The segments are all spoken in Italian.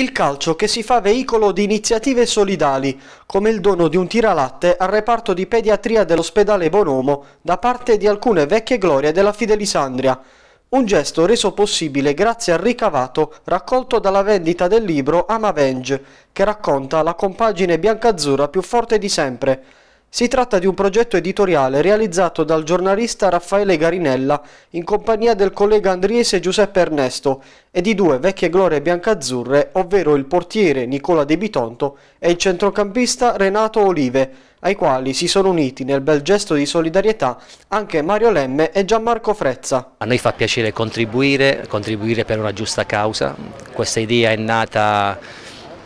Il calcio che si fa veicolo di iniziative solidali, come il dono di un tiralatte al reparto di pediatria dell'ospedale Bonomo da parte di alcune vecchie glorie della Fidelisandria. Un gesto reso possibile grazie al ricavato raccolto dalla vendita del libro Amavenge, che racconta la compagine biancazzurra più forte di sempre, si tratta di un progetto editoriale realizzato dal giornalista Raffaele Garinella in compagnia del collega andriese Giuseppe Ernesto e di due vecchie glorie biancazzurre, ovvero il portiere Nicola De Bitonto e il centrocampista Renato Olive, ai quali si sono uniti nel bel gesto di solidarietà anche Mario Lemme e Gianmarco Frezza. A noi fa piacere contribuire, contribuire per una giusta causa. Questa idea è nata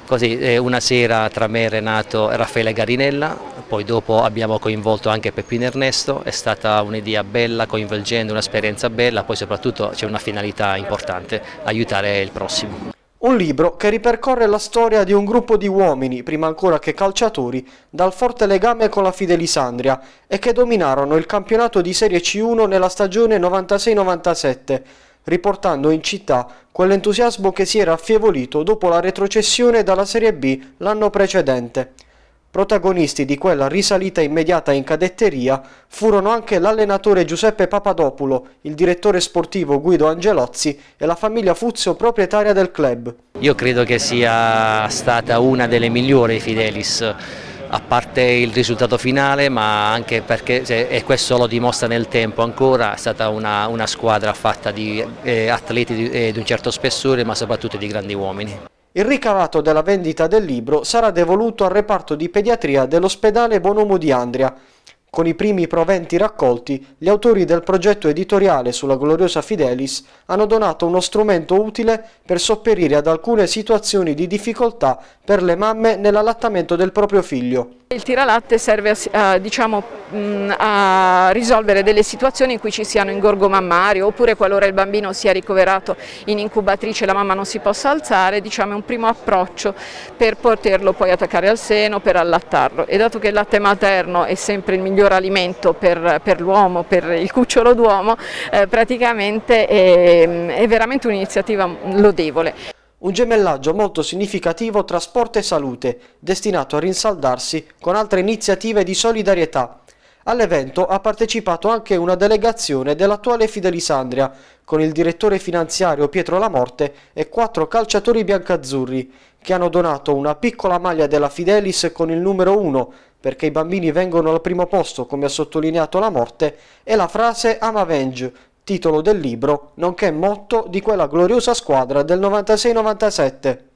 Così eh, una sera tra me, e Renato e Raffaele Garinella, poi dopo abbiamo coinvolto anche Peppino Ernesto, è stata un'idea bella, coinvolgendo un'esperienza bella, poi soprattutto c'è una finalità importante, aiutare il prossimo. Un libro che ripercorre la storia di un gruppo di uomini, prima ancora che calciatori, dal forte legame con la Fidelisandria e che dominarono il campionato di Serie C1 nella stagione 96-97 riportando in città quell'entusiasmo che si era affievolito dopo la retrocessione dalla Serie B l'anno precedente. Protagonisti di quella risalita immediata in cadetteria furono anche l'allenatore Giuseppe Papadopulo, il direttore sportivo Guido Angelozzi e la famiglia Fuzio proprietaria del club. Io credo che sia stata una delle migliori Fidelis a parte il risultato finale ma anche perché, e questo lo dimostra nel tempo ancora, è stata una, una squadra fatta di eh, atleti di, eh, di un certo spessore ma soprattutto di grandi uomini. Il ricavato della vendita del libro sarà devoluto al reparto di pediatria dell'ospedale Bonomo di Andria, con i primi proventi raccolti, gli autori del progetto editoriale sulla gloriosa Fidelis hanno donato uno strumento utile per sopperire ad alcune situazioni di difficoltà per le mamme nell'allattamento del proprio figlio. Il tiralatte serve a, a, diciamo, a, risolvere delle situazioni in cui ci siano ingorgo mammario oppure qualora il bambino sia ricoverato in incubatrice e la mamma non si possa alzare, diciamo, è un primo approccio per poterlo poi attaccare al seno, per allattarlo. E dato che il latte materno è sempre il miglior alimento per, per l'uomo, per il cucciolo d'uomo, eh, praticamente è, è veramente un'iniziativa lodevole un gemellaggio molto significativo tra sport e salute, destinato a rinsaldarsi con altre iniziative di solidarietà. All'evento ha partecipato anche una delegazione dell'attuale Fidelisandria, con il direttore finanziario Pietro Lamorte e quattro calciatori biancazzurri, che hanno donato una piccola maglia della Fidelis con il numero 1, perché i bambini vengono al primo posto, come ha sottolineato Lamorte, e la frase Amavenge, titolo del libro, nonché motto di quella gloriosa squadra del 96-97.